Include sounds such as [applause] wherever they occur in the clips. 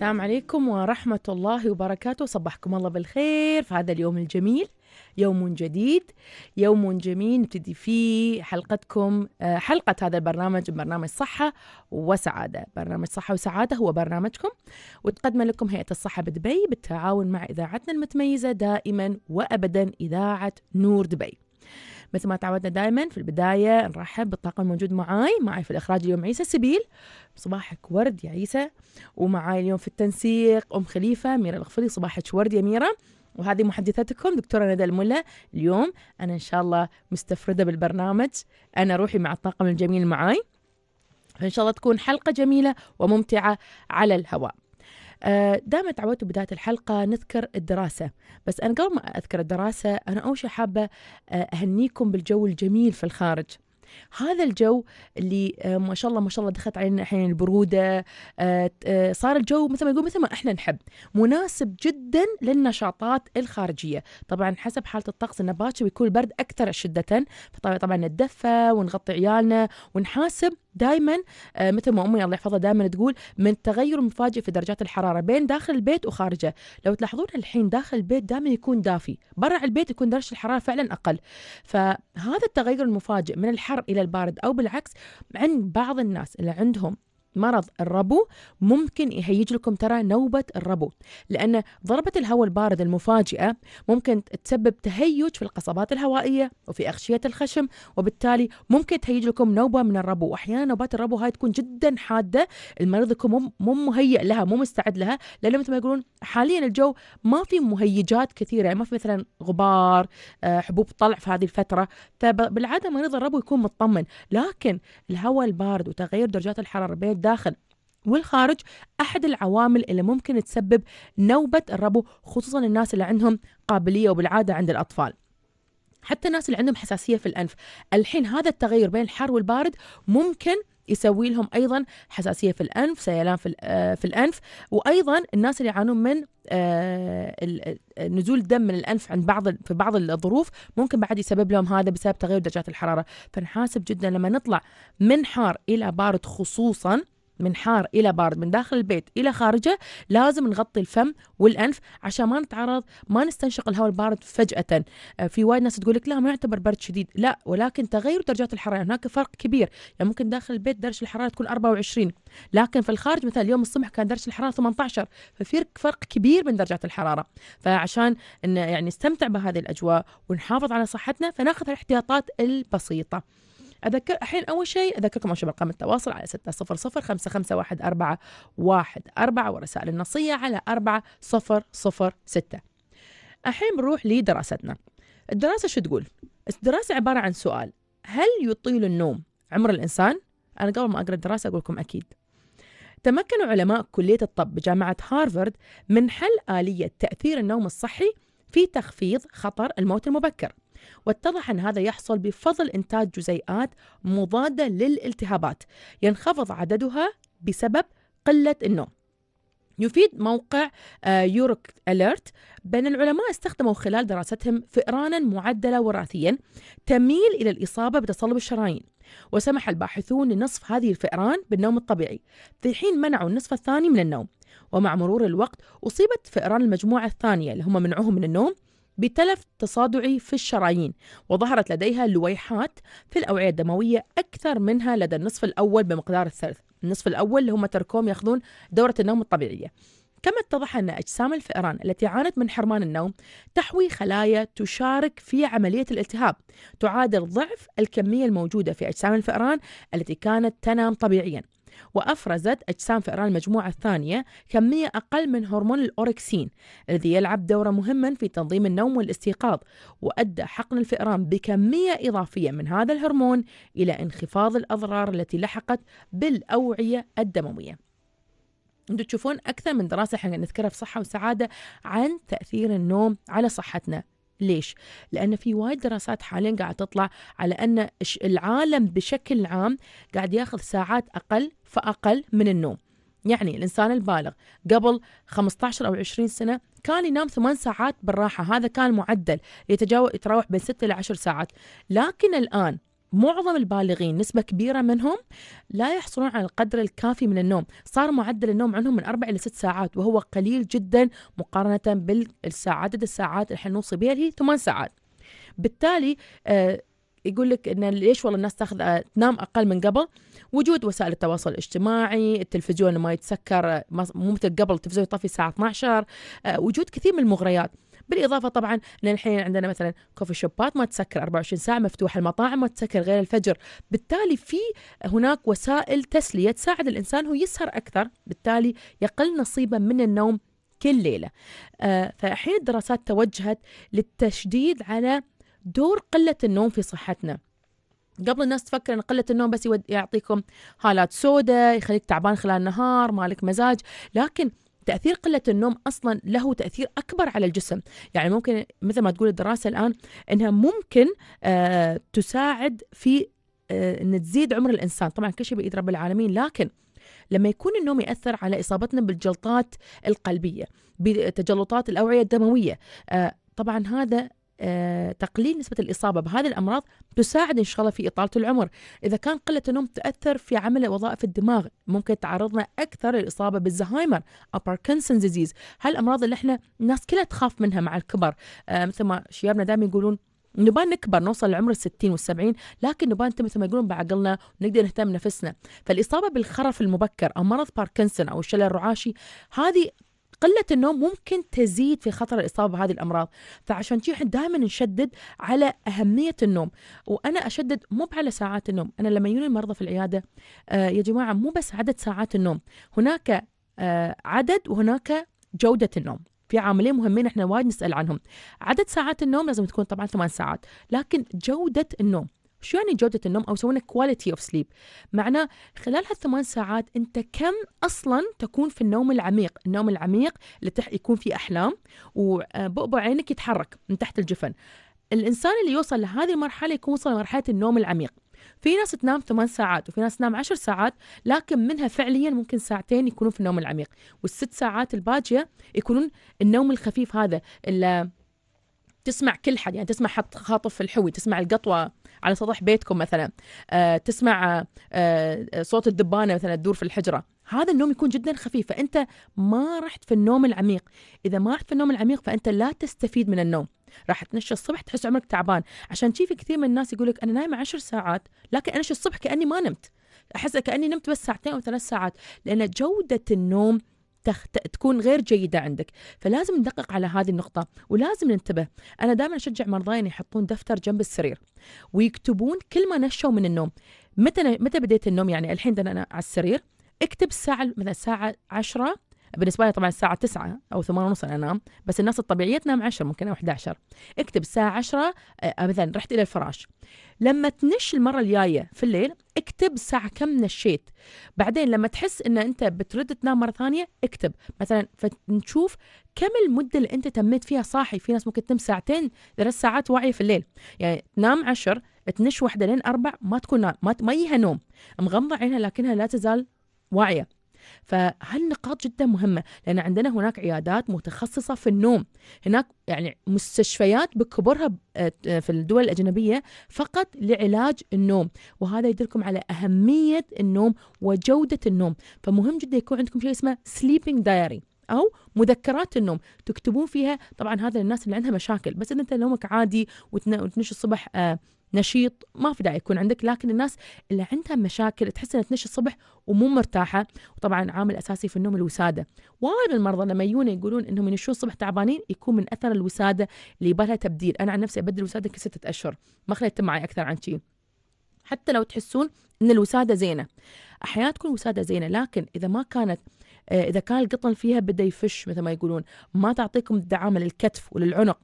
السلام عليكم ورحمة الله وبركاته صبحكم الله بالخير في هذا اليوم الجميل يوم جديد يوم جميل نبتدي فيه حلقتكم آه، حلقة هذا البرنامج برنامج صحة وسعادة برنامج صحة وسعادة هو برنامجكم وتقدم لكم هيئة الصحة بدبي بالتعاون مع إذاعتنا المتميزة دائما وأبدا إذاعة نور دبي مثل ما تعودنا دائما في البدايه نرحب بالطاقم الموجود معاي معاي في الاخراج اليوم عيسى سبيل صباحك ورد يا عيسى ومعاي اليوم في التنسيق ام خليفه ميرا الغفري صباحك ورد يا ميرا وهذه محدثتكم دكتوره ندى الملا اليوم انا ان شاء الله مستفرده بالبرنامج انا روحي مع الطاقم الجميل معاي فان شاء الله تكون حلقه جميله وممتعه على الهواء آه، دائما تعودتوا بداية الحلقة نذكر الدراسة بس أنا قبل ما أذكر الدراسة أنا أول شيء حابة آه، أهنيكم بالجو الجميل في الخارج هذا الجو اللي آه، ما شاء الله ما شاء الله دخلت علينا الحين البروده صار الجو مثل ما يقول مثل ما احنا نحب مناسب جدا للنشاطات الخارجيه طبعا حسب حاله الطقس انه باكر بيكون البرد اكثر شده فطبعا نتدفى ونغطي عيالنا ونحاسب دائما آه، مثل ما امي الله يحفظها دائما تقول من التغير المفاجئ في درجات الحراره بين داخل البيت وخارجه، لو تلاحظون الحين داخل البيت دائما يكون دافي، برا البيت يكون درجه الحراره فعلا اقل. فهذا التغير المفاجئ من الحر الى البارد او بالعكس عند بعض الناس اللي عندهم مرض الربو ممكن يهيج لكم ترى نوبة الربو لأن ضربة الهواء البارد المفاجئة ممكن تسبب تهيج في القصبات الهوائية وفي أغشية الخشم وبالتالي ممكن تهيج لكم نوبة من الربو وأحيانا نوبات الربو هاي تكون جدا حادة المريض يكون مو مهيئ لها مو مستعد لها لأنه مثل ما يقولون حاليا الجو ما في مهيجات كثيرة يعني ما في مثلا غبار آه، حبوب طلع في هذه الفترة فبالعادة مريض الربو يكون مطمن لكن الهواء البارد وتغير درجات الحرارة بين الداخل والخارج احد العوامل اللي ممكن تسبب نوبه الربو خصوصا الناس اللي عندهم قابليه وبالعاده عند الاطفال حتى الناس اللي عندهم حساسيه في الانف الحين هذا التغير بين الحار والبارد ممكن يسوي لهم ايضا حساسيه في الانف سيلان في آه، في الانف وايضا الناس اللي يعانون من آه، آه، نزول دم من الانف عند بعض في بعض الظروف ممكن بعد يسبب لهم هذا بسبب تغير درجات الحراره فنحاسب جدا لما نطلع من حار الى بارد خصوصا من حار الى بارد من داخل البيت الى خارجه لازم نغطي الفم والانف عشان ما نتعرض ما نستنشق الهواء البارد فجاه آه، في وايد ناس تقول لك لا ما يعتبر برد شديد لا ولكن تغير درجات الحراره هناك فرق كبير يعني ممكن داخل البيت درجه الحراره تكون 24 لكن في الخارج مثلا اليوم الصبح كان درجه الحراره 18 ففي فرق كبير من درجات الحراره فعشان ان يعني نستمتع بهذه الاجواء ونحافظ على صحتنا فناخذ الاحتياطات البسيطه اذكر الحين اول شيء اذكركم اول شيء برقم التواصل على 600 ورسائل النصيه على 4006 الحين بنروح لدراستنا الدراسه شو تقول الدراسه عباره عن سؤال هل يطيل النوم عمر الانسان انا قبل ما اقرا الدراسه اقول لكم اكيد تمكن علماء كليه الطب بجامعه هارفارد من حل اليه تاثير النوم الصحي في تخفيض خطر الموت المبكر واتضح أن هذا يحصل بفضل إنتاج جزيئات مضادة للالتهابات ينخفض عددها بسبب قلة النوم يفيد موقع آه، يورك أليرت بأن العلماء استخدموا خلال دراستهم فئرانا معدلة وراثيا تميل إلى الإصابة بتصلب الشرايين وسمح الباحثون لنصف هذه الفئران بالنوم الطبيعي في حين منعوا النصف الثاني من النوم ومع مرور الوقت أصيبت فئران المجموعة الثانية اللي هم منعوهم من النوم بتلف تصادعي في الشرايين وظهرت لديها لويحات في الأوعية الدموية أكثر منها لدى النصف الأول بمقدار الثلث النصف الأول اللي هم تركوم يأخذون دورة النوم الطبيعية كما اتضح أن أجسام الفئران التي عانت من حرمان النوم تحوي خلايا تشارك في عملية الالتهاب تعادل ضعف الكمية الموجودة في أجسام الفئران التي كانت تنام طبيعياً وأفرزت أجسام فئران المجموعة الثانية كمية أقل من هرمون الأوركسين الذي يلعب دورا مهما في تنظيم النوم والاستيقاظ وأدى حقن الفئران بكمية إضافية من هذا الهرمون إلى انخفاض الأضرار التي لحقت بالأوعية الدموية انتم تشوفون اكثر من دراسه احنا نذكرها في صحه وسعاده عن تاثير النوم على صحتنا ليش؟ لأن في وايد دراسات حاليا قاعد تطلع على أن العالم بشكل عام قاعد ياخذ ساعات أقل فأقل من النوم يعني الإنسان البالغ قبل 15 أو 20 سنة كان ينام ثمان ساعات بالراحة هذا كان معدل يتجاوز يتراوح بين 6 إلى 10 ساعات لكن الآن معظم البالغين نسبة كبيرة منهم لا يحصلون على القدر الكافي من النوم صار معدل النوم عندهم من أربع إلى ست ساعات وهو قليل جدا مقارنة بالساعات عدد الساعات اللي احنا نوصي بها اللي هي ثمان ساعات بالتالي آه، يقول لك ان ليش والله الناس تاخذ آه، تنام اقل من قبل وجود وسائل التواصل الاجتماعي التلفزيون ما يتسكر آه، مو مثل قبل التلفزيون يطفي الساعه 12 وجود كثير من المغريات بالاضافه طبعا ان الحين عندنا مثلا كوفي شوبات ما تسكر 24 ساعه مفتوحه المطاعم ما تسكر غير الفجر بالتالي في هناك وسائل تسليه تساعد الانسان هو يسهر اكثر بالتالي يقل نصيبه من النوم كل ليله آه الدراسات توجهت للتشديد على دور قله النوم في صحتنا قبل الناس تفكر ان قله النوم بس يعطيكم حالات سوداء يخليك تعبان خلال النهار مالك مزاج لكن تاثير قله النوم اصلا له تاثير اكبر على الجسم يعني ممكن مثل ما تقول الدراسه الان انها ممكن آه تساعد في آه ان تزيد عمر الانسان طبعا كل شيء بايد رب العالمين لكن لما يكون النوم ياثر على اصابتنا بالجلطات القلبيه بتجلطات الاوعيه الدمويه آه طبعا هذا آه، تقليل نسبة الإصابة بهذه الأمراض تساعد إن شاء الله في إطالة العمر إذا كان قلة النوم تأثر في عمل وظائف الدماغ ممكن تعرضنا أكثر للإصابة بالزهايمر أو باركنسون ديزيز هالأمراض اللي إحنا الناس كلها تخاف منها مع الكبر آه، مثل ما شيابنا دائما يقولون نبان نكبر نوصل لعمر الستين والسبعين لكن نبان نهتم مثل ما يقولون بعقلنا ونقدر نهتم نفسنا فالإصابة بالخرف المبكر أو مرض باركنسون أو الشلل الرعاشي هذه قله النوم ممكن تزيد في خطر الاصابه بهذه الامراض فعشان تيحن دائما نشدد على اهميه النوم وانا اشدد مو على ساعات النوم انا لما يجوني المرضى في العياده آه يا جماعه مو بس عدد ساعات النوم هناك آه عدد وهناك جوده النوم في عاملين مهمين احنا وايد نسال عنهم عدد ساعات النوم لازم تكون طبعا ثمان ساعات لكن جوده النوم شو يعني جودة النوم أو يسمونه كواليتي اوف سليب معناه خلال هالثمان ساعات أنت كم أصلا تكون في النوم العميق النوم العميق اللي يكون فيه أحلام وبؤبع آه، عينك يتحرك من تحت الجفن الإنسان اللي يوصل لهذه المرحلة يكون وصل لمرحلة النوم العميق في ناس تنام ثمان ساعات وفي ناس تنام عشر ساعات لكن منها فعليا ممكن ساعتين يكونون في النوم العميق والست ساعات الباجية يكونون النوم الخفيف هذا اللي تسمع كل حد يعني تسمع حط خاطف الحوي تسمع القطوة على سطح بيتكم مثلا آه، تسمع آه، آه، صوت الدبانه مثلا تدور في الحجره هذا النوم يكون جدا خفيف فانت ما رحت في النوم العميق اذا ما رحت في النوم العميق فانت لا تستفيد من النوم راح تنشي الصبح تحس عمرك تعبان عشان شي في كثير من الناس يقول لك انا نايم عشر ساعات لكن انا الصبح كاني ما نمت احس كاني نمت بس ساعتين او ثلاث ساعات لان جوده النوم تخت... تكون غير جيدة عندك فلازم ندقق على هذه النقطة ولازم ننتبه أنا دائما أشجع مرضاي أن يحطون دفتر جنب السرير ويكتبون كل ما نشوا من النوم متى متى بديت النوم يعني الحين أنا على السرير اكتب الساعة مثلا الساعة 10 بالنسبه لي طبعا الساعه 9 او 8 ونص انا انام بس الناس الطبيعيه تنام 10 ممكن او 11 اكتب الساعه 10 آه، مثلا رحت الى الفراش لما تنش المره الجايه في الليل اكتب الساعه كم نشيت بعدين لما تحس ان انت بترد تنام مره ثانيه اكتب مثلا فنشوف كم المده اللي انت تميت فيها صاحي في ناس ممكن تنام ساعتين ثلاث ساعات واعيه في الليل يعني تنام 10 تنش واحده لين اربع ما تكون ما, ما نوم مغمضه عينها لكنها لا تزال واعيه فهالنقاط جدا مهمة لأن عندنا هناك عيادات متخصصة في النوم هناك يعني مستشفيات بكبرها آه، آه، في الدول الأجنبية فقط لعلاج النوم وهذا يدلكم على أهمية النوم وجودة النوم فمهم جدا يكون عندكم شيء اسمه sleeping diary او مذكرات النوم تكتبون فيها طبعا هذا للناس اللي عندها مشاكل بس اذا انت نومك عادي وتنش الصبح آه، نشيط ما في داعي يكون عندك لكن الناس اللي عندها مشاكل تحس انها تنش الصبح ومو مرتاحه وطبعا عامل اساسي في النوم الوساده وايد المرضى لما يجون يقولون انهم ينشون الصبح تعبانين يكون من اثر الوساده اللي يبالها تبديل انا عن نفسي ابدل الوساده كل ستة اشهر ما خليت معي اكثر عن شيء حتى لو تحسون ان الوساده زينه احيانا تكون الوساده زينه لكن اذا ما كانت آه، اذا كان القطن فيها بدا يفش مثل ما يقولون ما تعطيكم دعامه للكتف وللعنق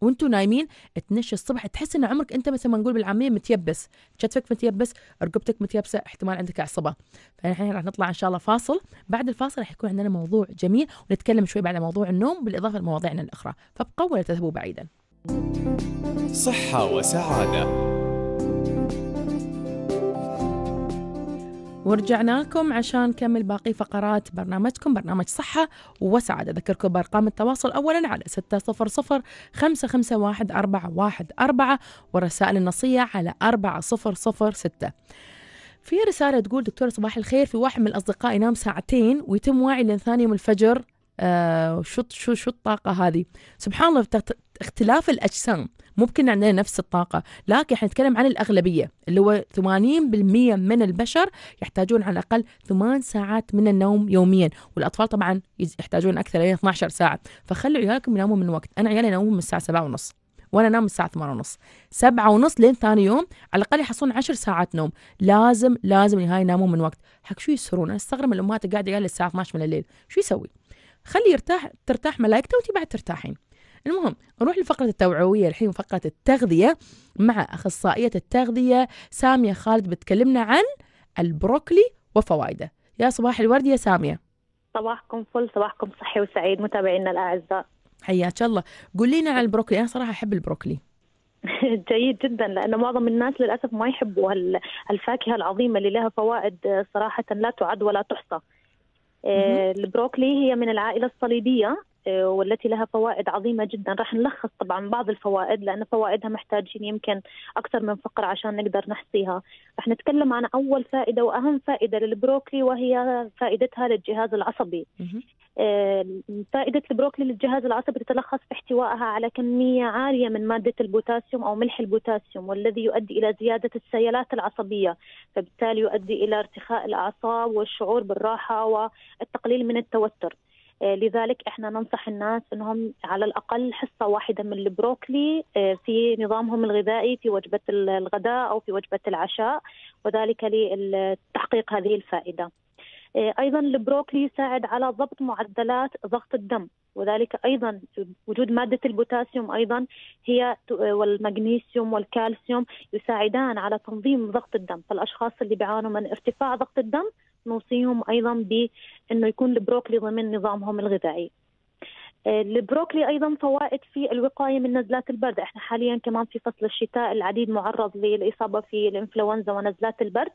وانتوا نايمين 12 الصبح تحس ان عمرك انت مثل ما نقول بالعاميه متيبس كتفك متيبس رقبتك متيبسه احتمال عندك اعصابه فنحن راح نطلع ان شاء الله فاصل بعد الفاصل راح يكون عندنا موضوع جميل ونتكلم شوي بعد موضوع النوم بالاضافه لمواضيعنا الاخرى فابقوا ولا تذهبوا بعيدا صحه وسعاده ورجعنا لكم عشان نكمل باقي فقرات برنامجكم برنامج صحة وسعادة أذكركم بأرقام التواصل أولا على أربعة 551 414 ورسائل النصية على ستة في رسالة تقول دكتورة صباح الخير في واحد من الأصدقاء ينام ساعتين ويتم واعي لين ثاني يوم الفجر آه شو شو شو الطاقة هذه سبحان الله اختلاف الأجسام ممكن عندنا نفس الطاقة لكن احنا نتكلم عن الأغلبية اللي هو 80% من البشر يحتاجون على الأقل 8 ساعات من النوم يوميا والأطفال طبعا يحتاجون أكثر لين يعني 12 ساعة فخلوا عيالكم ينامون من وقت أنا عيالي ينامون من الساعة 7 ونص وانا انام الساعه 8 ونص 7 ونص لين ثاني يوم على الاقل يحصلون 10 ساعات نوم لازم لازم نهاية ينامون من وقت حق شو يسهرون انا استغرب الامهات قاعده قال الساعه 12 من الليل شو يسوي خلي يرتاح ترتاح ملائكته وانت بعد ترتاحين المهم نروح لفقرة التوعوية الحين فقرة التغذية مع أخصائية التغذية سامية خالد بتكلمنا عن البروكلي وفوائده يا صباح الورد يا سامية صباحكم فل صباحكم صحي وسعيد متابعينا الأعزاء حياك الله قولينا عن البروكلي أنا صراحة أحب البروكلي [laughs] جيد جدا لأن معظم الناس للأسف ما يحبوا الفاكهة العظيمة اللي لها فوائد آه، صراحة لا تعد ولا تحصى آه، البروكلي هي من العائلة الصليبية آه، والتي لها فوائد عظيمه جدا راح نلخص طبعا بعض الفوائد لان فوائدها محتاجين يمكن اكثر من فقره عشان نقدر نحصيها راح نتكلم عن اول فائده واهم فائده للبروكلي وهي فائدتها للجهاز العصبي آه، فائدة البروكلي للجهاز العصبي تتلخص في احتوائها على كمية عالية من مادة البوتاسيوم أو ملح البوتاسيوم والذي يؤدي إلى زيادة السيالات العصبية فبالتالي يؤدي إلى ارتخاء الأعصاب والشعور بالراحة والتقليل من التوتر آه، لذلك احنا ننصح الناس انهم على الاقل حصه واحده من البروكلي آه، في نظامهم الغذائي في وجبه الغداء او في وجبه العشاء وذلك لتحقيق هذه الفائده. آه، ايضا البروكلي يساعد على ضبط معدلات ضغط الدم وذلك ايضا وجود ماده البوتاسيوم ايضا هي والمغنيسيوم والكالسيوم يساعدان على تنظيم ضغط الدم فالاشخاص اللي بيعانوا من ارتفاع ضغط الدم نوصيهم ايضا بانه يكون البروكلي ضمن نظامهم الغذائي. آه، البروكلي ايضا فوائد في الوقايه من نزلات البرد، احنا حاليا كمان في فصل الشتاء العديد معرض للاصابه في الانفلونزا ونزلات البرد،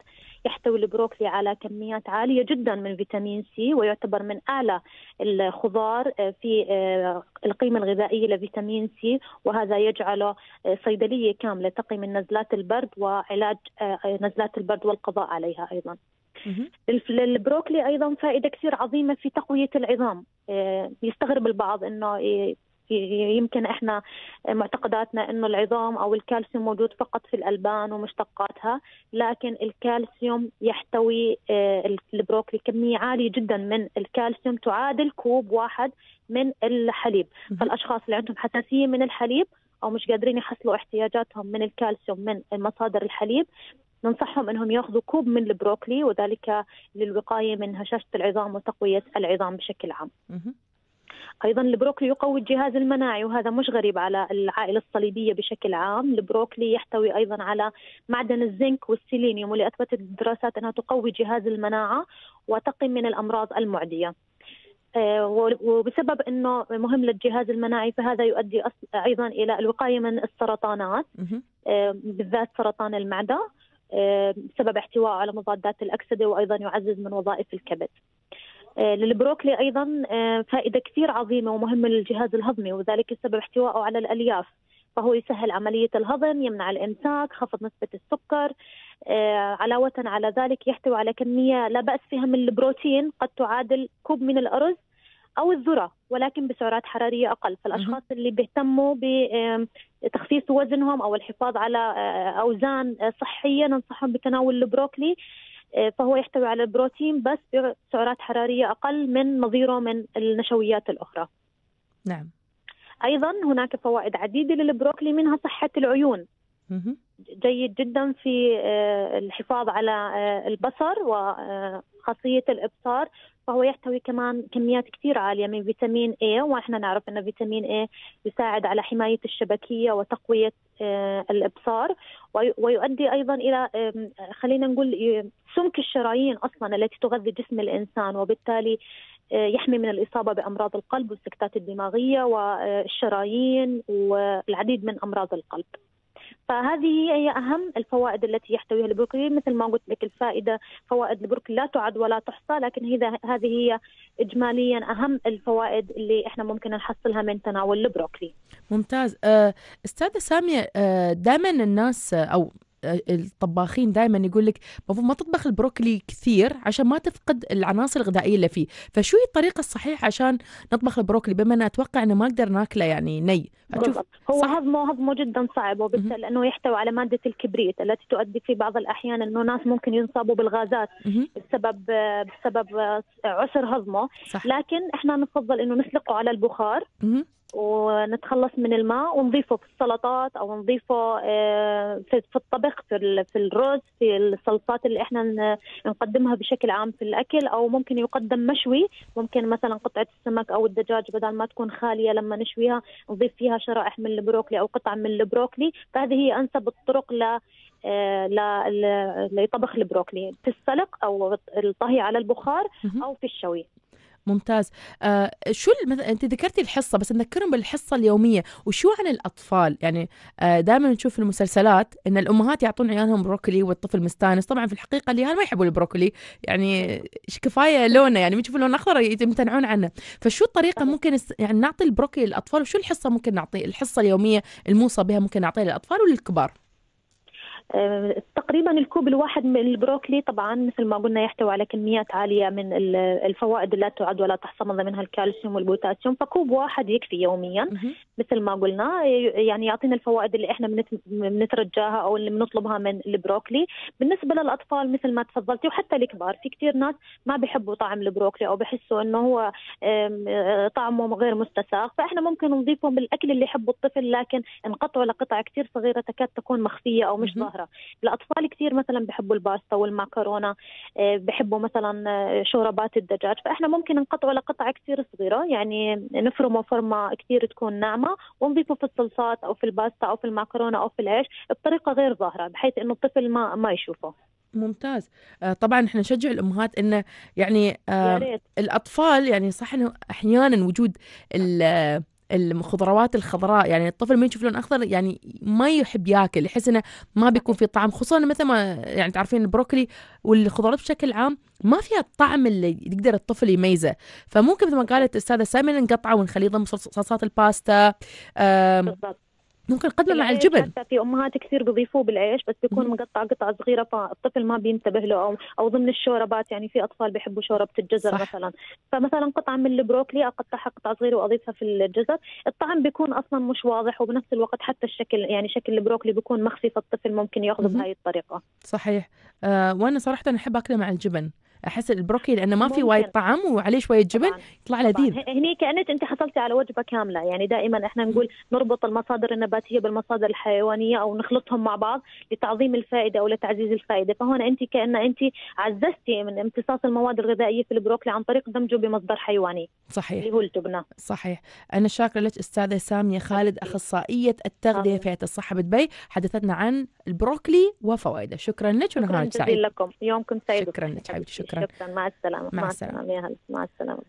يحتوي البروكلي على كميات عاليه جدا من فيتامين سي ويعتبر من اعلى الخضار آه، في آه، القيمه الغذائيه لفيتامين سي وهذا يجعله صيدليه كامله تقي من نزلات البرد وعلاج نزلات البرد والقضاء عليها ايضا. البروكلي ايضا فائده كثير عظيمه في تقويه العظام آه، يستغرب البعض انه يمكن احنا معتقداتنا انه العظام او الكالسيوم موجود فقط في الالبان ومشتقاتها لكن الكالسيوم يحتوي آه، البروكلي كميه عاليه جدا من الكالسيوم تعادل كوب واحد من الحليب فالاشخاص اللي عندهم حساسيه من الحليب او مش قادرين يحصلوا احتياجاتهم من الكالسيوم من مصادر الحليب ننصحهم أنهم يأخذوا كوب من البروكلي وذلك للوقاية من هشاشة العظام وتقوية العظام بشكل عام ايضا البروكلي يقوي الجهاز المناعي وهذا مش غريب على العائله الصليبيه بشكل عام، البروكلي يحتوي ايضا على معدن الزنك والسيلينيوم واللي اثبتت الدراسات انها تقوي جهاز المناعه وتقي من الامراض المعديه. آه، وبسبب انه مهم للجهاز المناعي فهذا يؤدي ايضا الى الوقايه من السرطانات آه، بالذات سرطان المعده بسبب آه، احتوائه على مضادات الأكسدة وأيضا يعزز من وظائف الكبد آه، للبروكلي أيضا آه، فائدة كثير عظيمة ومهمة للجهاز الهضمي وذلك بسبب احتوائه على الألياف فهو يسهل عملية الهضم يمنع الإمساك خفض نسبة السكر علاوة على ذلك يحتوي على كمية لا بأس فيها من البروتين قد تعادل كوب من الأرز او الذره ولكن بسعرات حراريه اقل فالاشخاص اللي بيهتموا بتخفيف وزنهم او الحفاظ على آه، اوزان آه، صحيه ننصحهم بتناول البروكلي آه، فهو يحتوي على البروتين بس بسعرات حراريه اقل من نظيره من النشويات الاخرى نعم ايضا هناك فوائد عديده للبروكلي منها صحه العيون جيد جدا في الحفاظ على البصر وخاصية الإبصار فهو يحتوي كمان كميات كثير عالية من فيتامين A ونحن نعرف أن فيتامين A يساعد على حماية الشبكية وتقوية آه، الابصار ويؤدي ايضا الى خلينا نقول سمك الشرايين اصلا التي تغذي جسم الانسان وبالتالي آه، يحمي من الاصابه بامراض القلب والسكتات الدماغيه والشرايين آه، والعديد من امراض القلب. فهذه هي أهم الفوائد التي يحتويها البروكلي مثل ما قلت لك الفائدة فوائد البروكلي لا تعد ولا تحصى لكن هذا هذه هي إجماليا أهم الفوائد اللي إحنا ممكن نحصلها من تناول البروكلي ممتاز آه، أستاذة سامية آه، دائما الناس آه، أو آه، الطباخين دائما يقول لك المفروض ما تطبخ البروكلي كثير عشان ما تفقد العناصر الغذائيه اللي فيه فشو هي الطريقه الصحيحه عشان نطبخ البروكلي بما انا اتوقع انه ما اقدر ناكله يعني ني أشوف هو هضمه هضمه جدا صعب وبالتالي لانه يحتوي على ماده الكبريت التي تؤدي في بعض الاحيان انه ناس ممكن ينصابوا بالغازات بسبب بسبب عسر هضمه صح. لكن احنا نفضل انه نسلقه على البخار ونتخلص من الماء ونضيفه في السلطات او نضيفه آه، في الطبخ في في الرز في الصلصات اللي احنا نقدمها بشكل عام في الاكل او ممكن يقدم مشوي ممكن مثلا قطعه السمك او الدجاج بدل ما تكون خاليه لما نشويها نضيف فيها شرائح من البروكلي او قطع من البروكلي فهذه هي انسب الطرق ل آه، لطبخ البروكلي في السلق او الطهي على البخار او في الشوي ممتاز آه شو المث... انت ذكرتي الحصه بس نذكرهم بالحصه اليوميه وشو عن الاطفال يعني آه دائما نشوف في المسلسلات ان الامهات يعطون عيالهم بروكلي والطفل مستانس طبعا في الحقيقه اليهال ما يحبوا البروكلي يعني كفايه لونه يعني يشوفوا لون اخضر يمتنعون عنه فشو الطريقه ممكن يعني نعطي البروكلي للاطفال وشو الحصه ممكن نعطي الحصه اليوميه الموصى بها ممكن نعطيها للاطفال وللكبار آه، تقريبا الكوب الواحد من البروكلي طبعا مثل ما قلنا يحتوي على كميات عاليه من الفوائد لا تعد ولا تحصى منها الكالسيوم والبوتاسيوم فكوب واحد يكفي يوميا مثل ما قلنا يعني يعطينا الفوائد اللي احنا بنترجاها او اللي بنطلبها من البروكلي بالنسبه للاطفال مثل ما تفضلتي وحتى الكبار في كثير ناس ما بيحبوا طعم البروكلي او بحسوا انه هو آه، طعمه غير مستساغ فاحنا ممكن نضيفه بالاكل اللي يحبه الطفل لكن نقطعه لقطع كثير صغيره تكاد تكون مخفيه او مش ظاهره السياره الاطفال كثير مثلا بحبوا الباستا والمعكرونه آه، بحبوا مثلا آه، شوربات الدجاج فاحنا ممكن نقطعه لقطع كثير صغيره يعني نفرمه فرمه كثير تكون ناعمه ونضيفه في الصلصات او في الباستا او في المعكرونه او في العيش بطريقه غير ظاهره بحيث انه الطفل ما ما يشوفه ممتاز آه، طبعا احنا نشجع الامهات انه يعني آه الاطفال يعني صح انه احيانا وجود ال الخضروات الخضراء يعني الطفل ما يشوف لون اخضر يعني ما يحب ياكل يحس انه ما بيكون في طعم خصوصا مثل ما يعني تعرفين البروكلي والخضروات بشكل عام ما فيها الطعم اللي يقدر الطفل يميزه فممكن مثل ما قالت الاستاذه سامي نقطعه ونخليه ضمن صلصات الباستا ممكن قدمه مع الجبن حتى في امهات كثير بيضيفوه بالعيش بس بيكون مقطع قطع صغيره فالطفل ما بينتبه له او او ضمن الشوربات يعني في اطفال بيحبوا شوربه الجزر صح. مثلا فمثلا قطعه من البروكلي اقطعها قطع صغيره واضيفها في الجزر الطعم بيكون اصلا مش واضح وبنفس الوقت حتى الشكل يعني شكل البروكلي بيكون مخفي فالطفل ممكن ياخذه بهاي الطريقه صحيح آه وانا صراحه احب اكله مع الجبن احس البروكلي لانه ما في وايد طعم وعليه شويه جبن يطلع لذيذ هني كانك انت حصلتي على وجبه كامله يعني دائما احنا نقول نربط المصادر النباتيه بالمصادر الحيوانيه او نخلطهم مع بعض لتعظيم الفائده او لتعزيز الفائده فهون انت كان انت عززتي من امتصاص المواد الغذائيه في البروكلي عن طريق دمجه بمصدر حيواني صحيح اللي هو الجبنه صحيح انا شاكره لك استاذه ساميه خالد اخصائيه التغذيه في الصحه بدبي حدثتنا عن البروكلي وفوائده شكرا لك ونهارك سعيد شكرا لكم يومكم سعيد شكرا لك حبيبتي شكرا شكرا مع السلامة مع, مع السلامة مع السلامة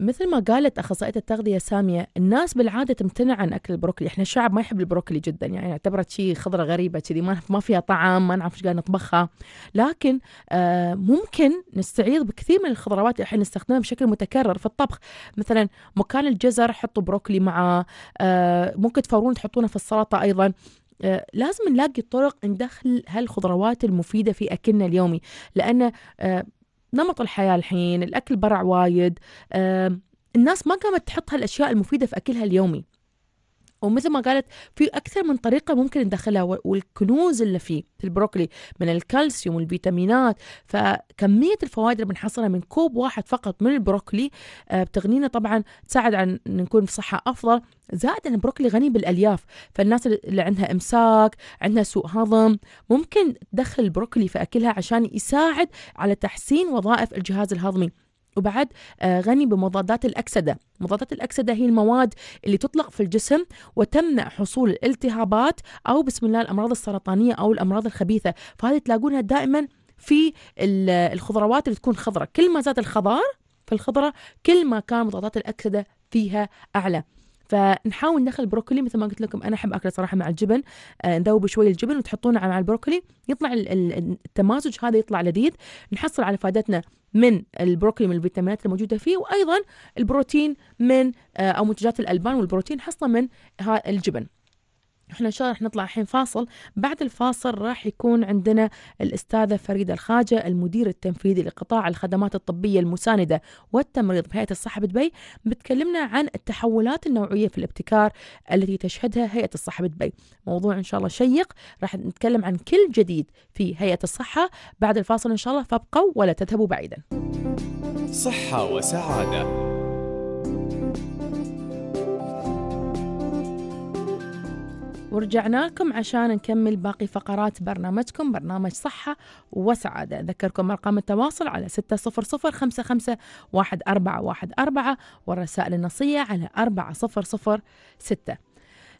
مثل ما قالت اخصائيه التغذيه ساميه الناس بالعاده تمتنع عن اكل البروكلي احنا الشعب ما يحب البروكلي جدا يعني اعتبرت شيء خضره غريبه كذي ما ما فيها طعم ما نعرف ايش قاعد نطبخها لكن أه، ممكن نستعيض بكثير من الخضروات اللي احنا نستخدمها بشكل متكرر في الطبخ مثلا مكان الجزر حطوا بروكلي مع أه، ممكن تفورون تحطونه في السلطه ايضا آه، لازم نلاقي طرق ندخل هالخضروات المفيدة في أكلنا اليومي لأن آه، نمط الحياة الحين الأكل برع وايد آه، الناس ما قامت تحط هالأشياء المفيدة في أكلها اليومي ومثل ما قالت في أكثر من طريقة ممكن ندخلها والكنوز اللي فيه في البروكلي من الكالسيوم والفيتامينات فكمية الفوائد اللي بنحصلها من كوب واحد فقط من البروكلي آه، بتغنينا طبعا تساعد عن نكون في صحة أفضل زائد أن البروكلي غني بالألياف فالناس اللي عندها إمساك عندها سوء هضم ممكن تدخل البروكلي في أكلها عشان يساعد على تحسين وظائف الجهاز الهضمي وبعد آه، غني بمضادات الأكسدة مضادات الأكسدة هي المواد اللي تطلق في الجسم وتمنع حصول الالتهابات أو بسم الله الأمراض السرطانية أو الأمراض الخبيثة فهذه تلاقونها دائما في الخضروات اللي تكون خضرة كل ما زاد الخضار في الخضرة كل ما كان مضادات الأكسدة فيها أعلى فنحاول ندخل البروكلي مثل ما قلت لكم انا احب اكله صراحه مع الجبن آه، نذوب شوي الجبن وتحطونه مع البروكلي يطلع التمازج هذا يطلع لذيذ نحصل على فائدتنا من البروكلي من الفيتامينات الموجوده فيه وايضا البروتين من آه، او منتجات الالبان والبروتين حصله من الجبن احنا ان شاء الله رح نطلع الحين فاصل بعد الفاصل راح يكون عندنا الاستاذه فريده الخاجه المدير التنفيذي لقطاع الخدمات الطبيه المسانده والتمريض بهيئه الصحه بدبي بتكلمنا عن التحولات النوعيه في الابتكار التي تشهدها هيئه الصحه بدبي موضوع ان شاء الله شيق راح نتكلم عن كل جديد في هيئه الصحه بعد الفاصل ان شاء الله فابقوا ولا تذهبوا بعيدا صحه وسعاده ورجعنا لكم عشان نكمل باقي فقرات برنامجكم برنامج صحة وسعادة أذكركم أرقام التواصل علي أربعة واحد أربعة والرسايل النصية على ستة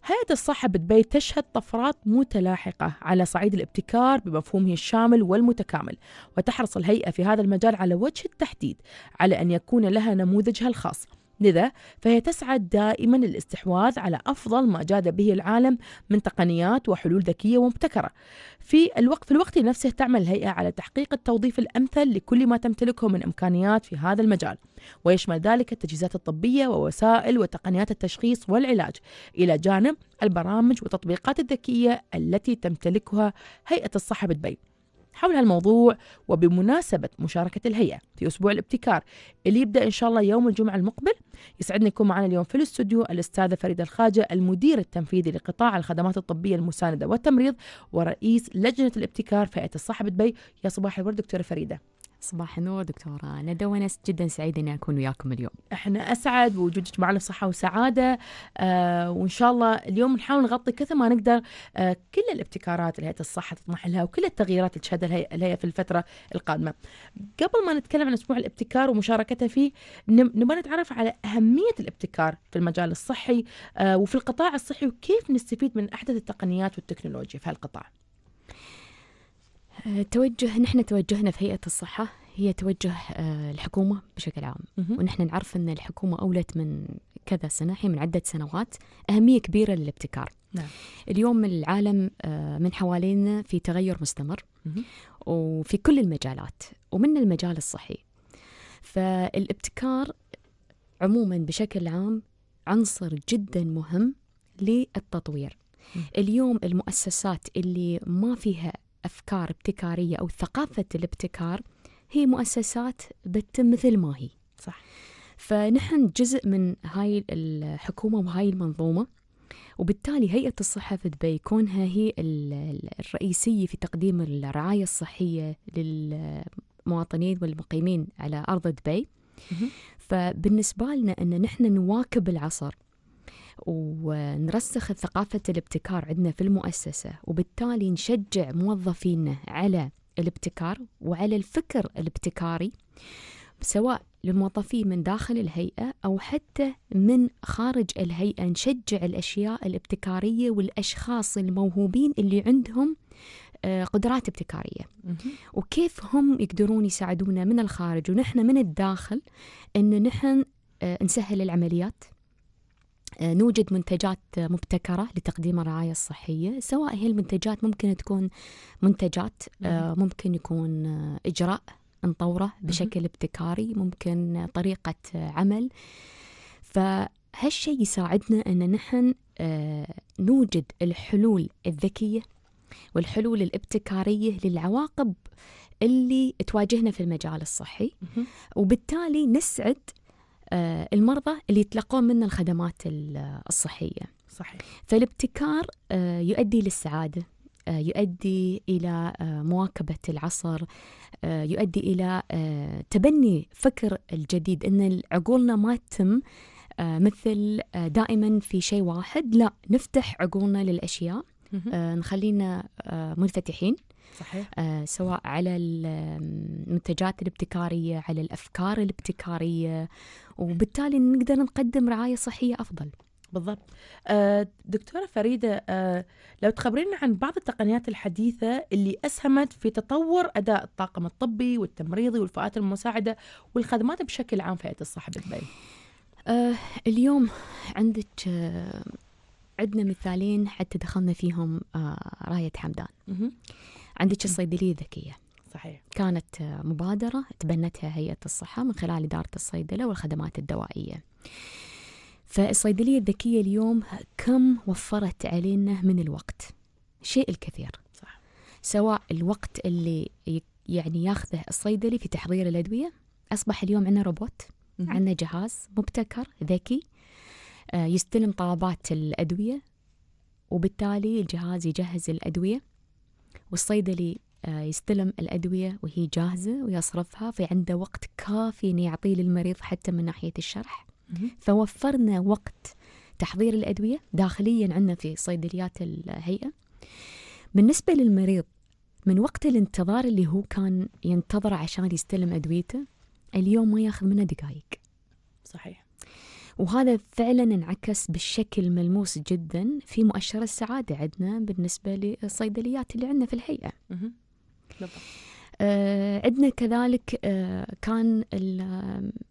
هيئة الصحة بدبي تشهد طفرات متلاحقة على صعيد الابتكار بمفهومه الشامل والمتكامل وتحرص الهيئة في هذا المجال على وجه التحديد على أن يكون لها نموذجها الخاص لذا فهي تسعى دائما للاستحواذ على أفضل ما جاد به العالم من تقنيات وحلول ذكية ومبتكرة في الوقت في الوقت نفسه تعمل الهيئة على تحقيق التوظيف الأمثل لكل ما تمتلكه من إمكانيات في هذا المجال ويشمل ذلك التجهيزات الطبية ووسائل وتقنيات التشخيص والعلاج إلى جانب البرامج والتطبيقات الذكية التي تمتلكها هيئة الصحة بدبي حول هالموضوع وبمناسبة مشاركة الهيئة في أسبوع الابتكار اللي يبدأ إن شاء الله يوم الجمعة المقبل يسعدني يكون معنا اليوم في الاستوديو الاستاذه فريده الخاجه المدير التنفيذي لقطاع الخدمات الطبيه المسانده والتمريض ورئيس لجنه الابتكار فئه الصحه بدبي يا صباح الورد دكتوره فريده صباح النور دكتورة ندى ونس جدا سعيدة اني أكون وياكم اليوم احنا أسعد بوجودك معنا صحة وسعادة آه وإن شاء الله اليوم نحاول نغطي كثر ما نقدر آه كل الابتكارات اللي هيئة الصحة تطمح لها وكل التغييرات اللي تشهدها الهيئة في الفترة القادمة قبل ما نتكلم عن أسبوع الابتكار ومشاركته فيه نبغى نتعرف على أهمية الابتكار في المجال الصحي آه وفي القطاع الصحي وكيف نستفيد من أحدث التقنيات والتكنولوجيا في هالقطاع آه، توجه نحن توجهنا في هيئة الصحة هي توجه آه، الحكومة بشكل عام ونحن نعرف أن الحكومة أولت من كذا سنة هي من عدة سنوات أهمية كبيرة للابتكار نعم. اليوم العالم آه، من حوالينا في تغير مستمر وفي كل المجالات ومن المجال الصحي فالابتكار عموما بشكل عام عنصر جدا مهم للتطوير اليوم المؤسسات اللي ما فيها أفكار ابتكارية أو ثقافة الابتكار هي مؤسسات بتتم مثل ما هي صح فنحن جزء من هاي الحكومة وهاي المنظومة وبالتالي هيئة الصحة في دبي كونها هي الرئيسية في تقديم الرعاية الصحية للمواطنين والمقيمين على أرض دبي فبالنسبة لنا أن نحن نواكب العصر ونرسخ ثقافة الابتكار عندنا في المؤسسة وبالتالي نشجع موظفينا على الابتكار وعلى الفكر الابتكاري سواء للموظفين من داخل الهيئة أو حتى من خارج الهيئة نشجع الأشياء الابتكارية والأشخاص الموهوبين اللي عندهم آه، قدرات ابتكارية وكيف هم يقدرون يساعدونا من الخارج ونحن من الداخل أن نحن آه، نسهل العمليات آه، نوجد منتجات مبتكرة لتقديم الرعاية الصحية سواء هي المنتجات ممكن تكون منتجات آه، ممكن يكون آه، إجراء نطوره بشكل ابتكاري ممكن طريقة عمل فهالشيء يساعدنا أن نحن نوجد الحلول الذكية والحلول الابتكارية للعواقب اللي تواجهنا في المجال الصحي وبالتالي نسعد آه، المرضى اللي يتلقون منه الخدمات آه، الصحية صحيح فالابتكار آه، يؤدي للسعادة يؤدي إلى مواكبة العصر يؤدي إلى تبني فكر الجديد أن عقولنا ما تتم مثل دائما في شيء واحد لا نفتح عقولنا للأشياء نخلينا منفتحين صحيح. آه سواء على المنتجات الابتكارية على الأفكار الابتكارية وبالتالي نقدر نقدم رعاية صحية أفضل بالضبط آه دكتورة فريدة آه لو تخبرينا عن بعض التقنيات الحديثة اللي أسهمت في تطور أداء الطاقم الطبي والتمريضي والفئات المساعدة والخدمات بشكل عام في عيادة الصحة بالبي آه اليوم عندك آه عندنا مثالين حتى دخلنا فيهم آه راية حمدان عندك الصيدليه الذكيه صحيح كانت آه، مبادره تبنتها هيئه الصحه من خلال اداره الصيدله والخدمات الدوائيه فالصيدليه الذكيه اليوم كم وفرت علينا من الوقت شيء الكثير صح. سواء الوقت اللي يعني ياخذه الصيدلي في تحضير الادويه اصبح اليوم عندنا روبوت عندنا جهاز مبتكر ذكي آه، يستلم طلبات الادويه وبالتالي الجهاز يجهز الادويه والصيدلي آه، يستلم الأدوية وهي جاهزة ويصرفها في عنده وقت كافي إنه يعطيه للمريض حتى من ناحية الشرح فوفرنا وقت تحضير الأدوية داخليا عندنا في صيدليات الهيئة بالنسبة للمريض من وقت الانتظار اللي هو كان ينتظر عشان يستلم أدويته اليوم ما ياخذ منه دقائق صحيح وهذا فعلا انعكس بالشكل ملموس جدا في مؤشر السعادة عندنا بالنسبة للصيدليات اللي عندنا في الهيئة آه عندنا كذلك آه كان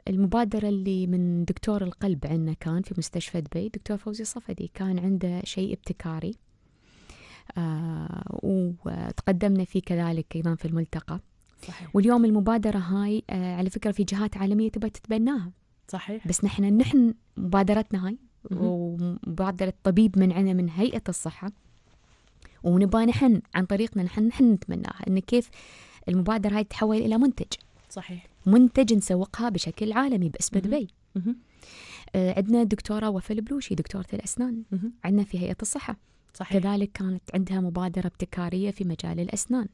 المبادرة اللي من دكتور القلب عندنا كان في مستشفى دبي دكتور فوزي صفدي كان عنده شيء ابتكاري آه وتقدمنا فيه كذلك أيضا في الملتقى صحيح. واليوم المبادرة هاي آه، على فكرة في جهات عالمية تبى تتبناها صحيح بس نحن نحن مبادرتنا هاي ومبادرة طبيب من عنا من هيئة الصحة ونبغى نحن عن طريقنا نحن نحن نتمناها ان كيف المبادرة هاي تتحول الى منتج صحيح منتج نسوقها بشكل عالمي باسم دبي آه، عندنا الدكتوره وفاء البلوشي دكتوره الاسنان عندنا في هيئه الصحه صحيح. كذلك كانت عندها مبادره ابتكاريه في مجال الاسنان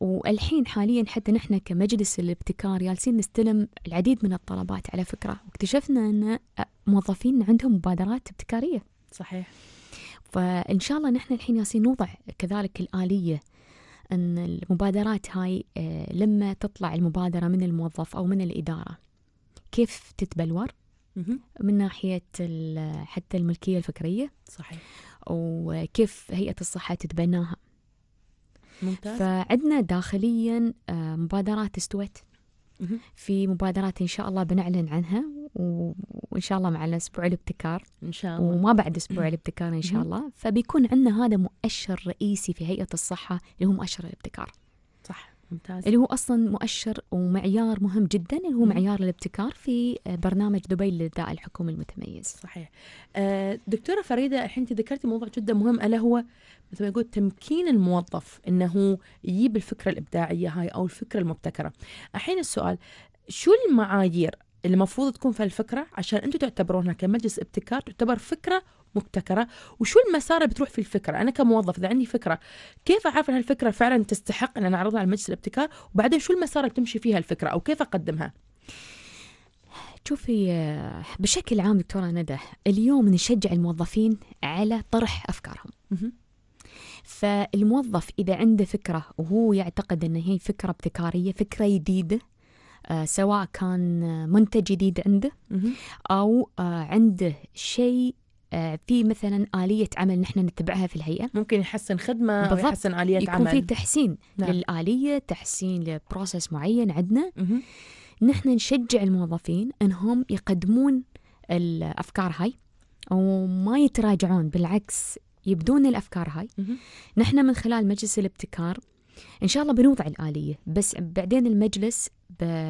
والحين حاليا حتى نحن كمجلس الابتكار جالسين نستلم العديد من الطلبات على فكرة واكتشفنا أن موظفين عندهم مبادرات ابتكارية صحيح فإن شاء الله نحن الحين جالسين نوضع كذلك الآلية أن المبادرات هاي آه، لما تطلع المبادرة من الموظف أو من الإدارة كيف تتبلور من ناحية حتى الملكية الفكرية صحيح وكيف هيئة الصحة تتبناها ممتاز فعندنا داخليا آه، مبادرات استوت في مبادرات ان شاء الله بنعلن عنها وان شاء الله مع الاسبوع الابتكار ان شاء الله وما بعد اسبوع الابتكار ان شاء الله فبيكون عندنا هذا مؤشر رئيسي في هيئه الصحه اللي هو مؤشر الابتكار ممتاز اللي هو اصلا مؤشر ومعيار مهم جدا اللي هو معيار الابتكار في آه، برنامج دبي للداء الحكومي المتميز. صحيح. آه، دكتوره فريده الحين انت ذكرتي موضوع جدا مهم الا هو مثل ما يقول تمكين الموظف انه يجيب الفكره الابداعيه هاي او الفكره المبتكره. الحين السؤال شو المعايير اللي المفروض تكون في الفكره عشان انتم تعتبرونها كمجلس ابتكار تعتبر فكره مبتكره وشو المسار اللي بتروح في الفكره انا كموظف اذا عندي فكره كيف اعرف ان هالفكره فعلا تستحق ان اعرضها على مجلس الابتكار وبعدين شو المسار اللي بتمشي فيها الفكره او كيف اقدمها شوفي بشكل عام دكتوره ندى اليوم نشجع الموظفين على طرح افكارهم فالموظف اذا عنده فكره وهو يعتقد ان هي فكره ابتكاريه فكره جديده آه، سواء كان منتج جديد عنده او آه، عنده شيء آه، في مثلا آلية عمل نحن نتبعها في الهيئة ممكن يحسن خدمة بالضبط. أو يحسن آلية يكون عمل يكون في تحسين نعم. للآلية تحسين لبروسس معين عندنا نحن نشجع الموظفين أنهم يقدمون الأفكار هاي وما يتراجعون بالعكس يبدون الأفكار هاي نحن من خلال مجلس الابتكار إن شاء الله بنوضع الآلية بس بعدين المجلس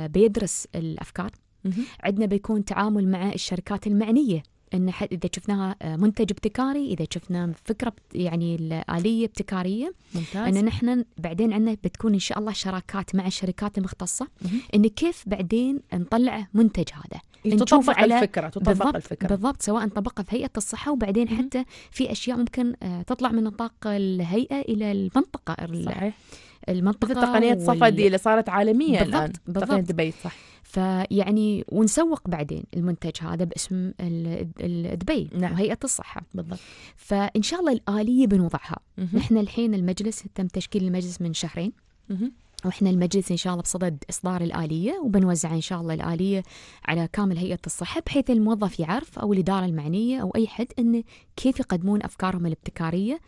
بيدرس الأفكار عندنا بيكون تعامل مع الشركات المعنيه ان اذا شفناها آه، منتج ابتكاري اذا شفنا فكره يعني الاليه ابتكاريه ممتاز. ان نحن بعدين عندنا بتكون ان شاء الله شراكات مع الشركات المختصه مم. ان كيف بعدين نطلع منتج هذا تطبق على الفكره تطبق بالضبط الفكره بالضبط سواء طبقها في هيئه الصحه وبعدين مم. حتى في اشياء ممكن آه، تطلع من نطاق الهيئه الى المنطقه صحيح المنطقه وال... صفدي اللي صارت عالميه بالضبط الان بالضبط تقنيه دبي صح فيعني ونسوق بعدين المنتج هذا باسم دبي نعم. وهيئه الصحه بالضبط فان شاء الله الاليه بنوضعها مه. نحن الحين المجلس تم تشكيل المجلس من شهرين مه. واحنا المجلس ان شاء الله بصدد اصدار الاليه وبنوزع ان شاء الله الاليه على كامل هيئه الصحه بحيث الموظف يعرف او الاداره المعنيه او اي حد انه كيف يقدمون افكارهم الابتكاريه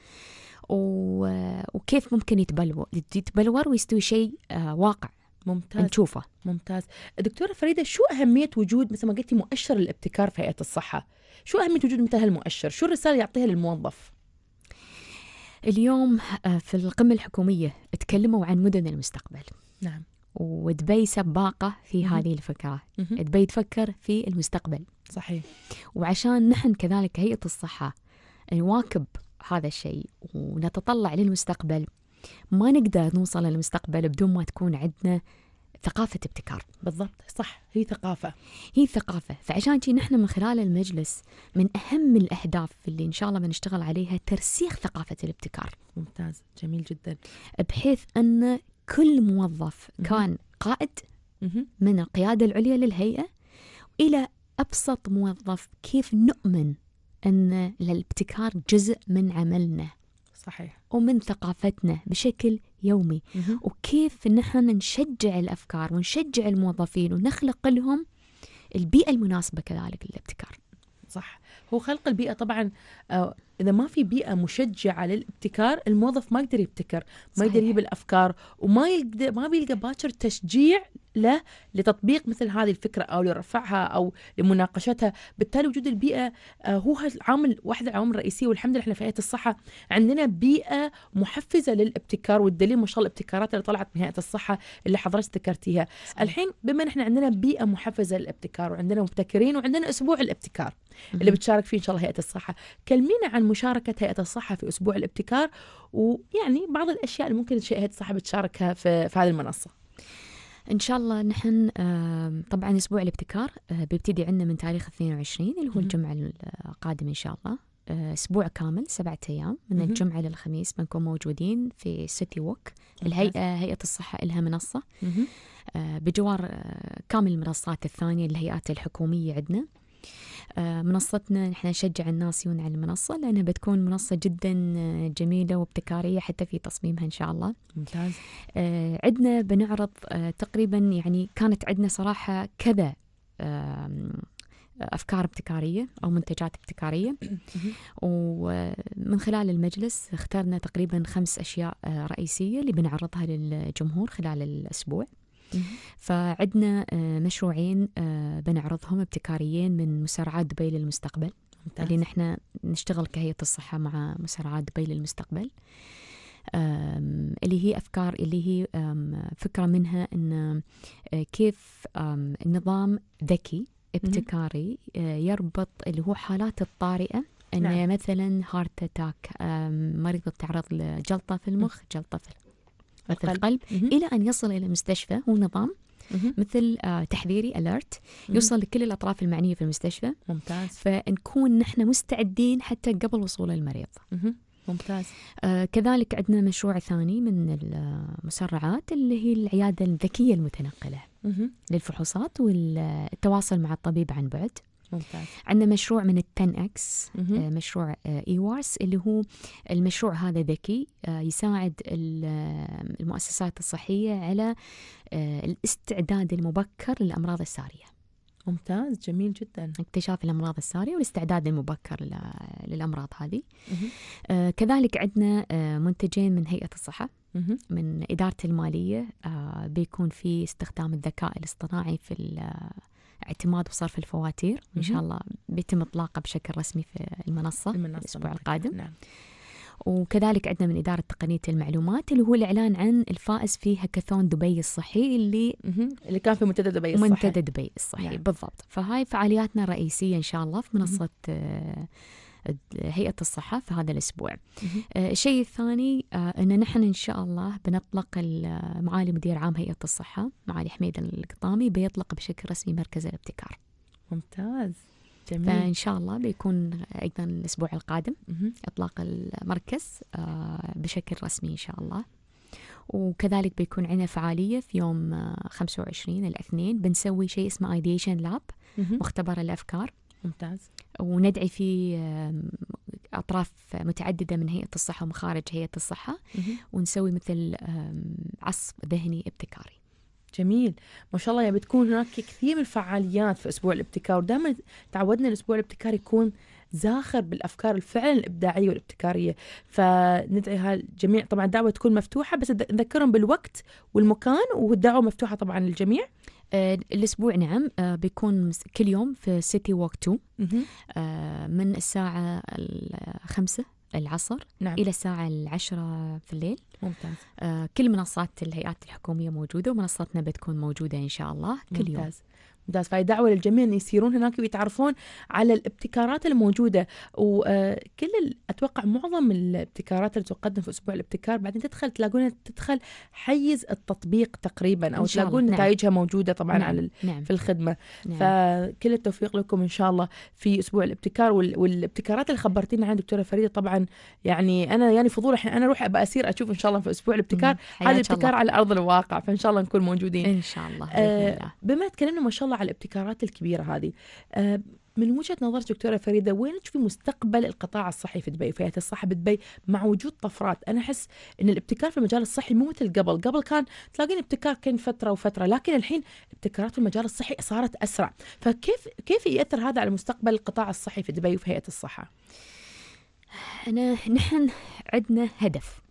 وكيف ممكن يتبلور يتبلور ويستوي شيء آه، واقع ممتاز نشوفه ممتاز دكتورة فريدة شو أهمية وجود مثل ما قلتي مؤشر الابتكار في هيئة الصحة شو أهمية وجود مثل هالمؤشر شو الرسالة يعطيها للموظف اليوم آه، في القمة الحكومية تكلموا عن مدن المستقبل نعم ودبي سباقة في هذه الفكرة دبي تفكر في المستقبل صحيح وعشان نحن كذلك هيئة الصحة نواكب هذا الشيء ونتطلع للمستقبل ما نقدر نوصل للمستقبل بدون ما تكون عندنا ثقافة ابتكار بالضبط صح هي ثقافة هي ثقافة فعشان كذي نحن من خلال المجلس من أهم الأهداف اللي إن شاء الله بنشتغل عليها ترسيخ ثقافة الابتكار ممتاز جميل جدا بحيث أن كل موظف كان قائد من القيادة العليا للهيئة إلى أبسط موظف كيف نؤمن أن الابتكار جزء من عملنا صحيح ومن ثقافتنا بشكل يومي مه. وكيف نحن نشجع الأفكار ونشجع الموظفين ونخلق لهم البيئة المناسبة كذلك للابتكار صح هو خلق البيئة طبعا آه، إذا ما في بيئة مشجعة للابتكار الموظف ما يقدر يبتكر ما يقدر يجيب الأفكار وما يقدر ما بيلقى باكر تشجيع له لتطبيق مثل هذه الفكرة أو لرفعها أو لمناقشتها بالتالي وجود البيئة آه، هو العامل واحد العوامل الرئيسية والحمد لله احنا في هيئة الصحة عندنا بيئة محفزة للابتكار والدليل ما شاء الله الابتكارات اللي طلعت من هيئة الصحة اللي حضرتك ذكرتيها الحين بما نحن عندنا بيئة محفزة للابتكار وعندنا مبتكرين وعندنا أسبوع الابتكار اللي بتشارك فيه إن شاء الله هيئة الصحة كلمينا عن مشاركة هيئة الصحة في أسبوع الابتكار ويعني بعض الأشياء اللي ممكن هيئة الصحة بتشاركها في, في هذه المنصة ان شاء الله نحن طبعا اسبوع الابتكار آه، بيبتدي عندنا من تاريخ 22 اللي هو الجمعه القادمه ان شاء الله آه، اسبوع كامل سبعة ايام من الجمعه للخميس بنكون موجودين في سيتي ووك الهيئه هيئه الصحه لها منصه آه، بجوار كامل المنصات الثانيه الهيئات الحكوميه عندنا آه، منصتنا نحن نشجع الناس يون على المنصة لأنها بتكون منصة جدا آه، جميلة وابتكارية حتى في تصميمها إن شاء الله ممتاز آه، عندنا بنعرض تقريبا يعني كانت عندنا صراحة كذا افكار ابتكاريه او منتجات ابتكاريه [coughs] ومن خلال المجلس اخترنا تقريبا خمس اشياء رئيسيه اللي بنعرضها للجمهور خلال الاسبوع فعندنا آه، مشروعين آه، بنعرضهم ابتكاريين من مسارعات دبي للمستقبل ممتاز. اللي نحن نشتغل كهيئة الصحة مع مسارعات دبي للمستقبل اللي هي أفكار اللي هي فكرة منها أن آه، كيف نظام ذكي ابتكاري يربط اللي هو حالات الطارئة أن نعم. مثلا هارت أتاك مريض تعرض لجلطة في المخ جلطة في مثل القلب القلب الى ان يصل الى مستشفى هو نظام مثل آه، تحذيري اليرت يوصل لكل الاطراف المعنيه في المستشفى ممتاز فنكون نحن مستعدين حتى قبل وصول المريض ممتاز آه كذلك عندنا مشروع ثاني من المسرعات اللي هي العياده الذكيه المتنقله مه. للفحوصات والتواصل مع الطبيب عن بعد ممتاز عندنا مشروع من التن اكس آه، مشروع آه، ايوارس اللي هو المشروع هذا ذكي آه، يساعد المؤسسات الصحيه على الاستعداد المبكر للامراض الساريه ممتاز جميل جدا اكتشاف الامراض الساريه والاستعداد المبكر للامراض هذه آه كذلك عندنا منتجين من هيئه الصحه من اداره الماليه آه بيكون في استخدام الذكاء الاصطناعي في اعتماد وصرف الفواتير ان شاء الله بيتم اطلاقه بشكل رسمي في المنصه, المنصة الاسبوع ممكن. القادم نعم. وكذلك عندنا من إدارة تقنية المعلومات اللي هو الإعلان عن الفائز في هاكاثون دبي الصحي اللي اللي كان في منتدى دبي الصحي منتدى دبي الصحي نعم. بالضبط فهاي فعالياتنا الرئيسية إن شاء الله في منصة آه، هيئه الصحه في هذا الاسبوع. آه، الشيء الثاني آه، ان نحن ان شاء الله بنطلق معالي مدير عام هيئه الصحه معالي حميد القطامي بيطلق بشكل رسمي مركز الابتكار. ممتاز. جميل. فإن شاء الله بيكون أيضا الأسبوع القادم إطلاق المركز آه، بشكل رسمي إن شاء الله وكذلك بيكون عندنا فعالية في يوم 25 الاثنين بنسوي شيء اسمه ايديشن لاب مختبر الأفكار ممتاز وندعي في اطراف متعدده من هيئه الصحه ومن خارج هيئه الصحه ونسوي مثل عصف ذهني ابتكاري جميل ما شاء الله يا يعني بتكون هناك كثير من الفعاليات في اسبوع الابتكار ودائما تعودنا الاسبوع الابتكار يكون زاخر بالافكار الفعل الابداعيه والابتكاريه فندعي هالجميع طبعا الدعوه تكون مفتوحه بس نذكرهم بالوقت والمكان والدعوه مفتوحه طبعا للجميع آه، الأسبوع نعم آه، بيكون كل يوم في سيتي ووك 2 من الساعة الخمسة العصر نعم. إلى الساعة العشرة في الليل ممتاز آه، كل منصات الهيئات الحكومية موجودة ومنصتنا بتكون موجودة إن شاء الله كل ممتاز. يوم ممتاز فهي دعوه للجميع ان يسيرون هناك ويتعرفون على الابتكارات الموجوده وكل آه، اتوقع معظم الابتكارات اللي تقدم في اسبوع الابتكار بعدين تدخل تلاقونها تدخل حيز التطبيق تقريبا او تلاقون نعم. نتائجها نعم. موجوده طبعا نعم. على نعم. في الخدمه نعم. فكل التوفيق لكم ان شاء الله في اسبوع الابتكار وال... والابتكارات اللي خبرتينا عنها دكتوره فريده طبعا يعني انا يعني فضول الحين انا اروح ابى اسير اشوف ان شاء الله في اسبوع الابتكار هذا الابتكار على ارض الواقع فان شاء الله نكون موجودين ان شاء الله, آه بما تكلمنا ما شاء الله الله على الابتكارات الكبيره هذه آه، من وجهه نظرك دكتوره فريده وين تشوفي مستقبل القطاع الصحي في دبي وفئه الصحه بدبي مع وجود طفرات انا احس ان الابتكار في المجال الصحي مو مثل قبل قبل كان تلاقين ابتكار كان فتره وفتره لكن الحين ابتكارات في المجال الصحي صارت اسرع فكيف كيف ياثر هذا على مستقبل القطاع الصحي في دبي وفي هيئه الصحه انا نحن عندنا هدف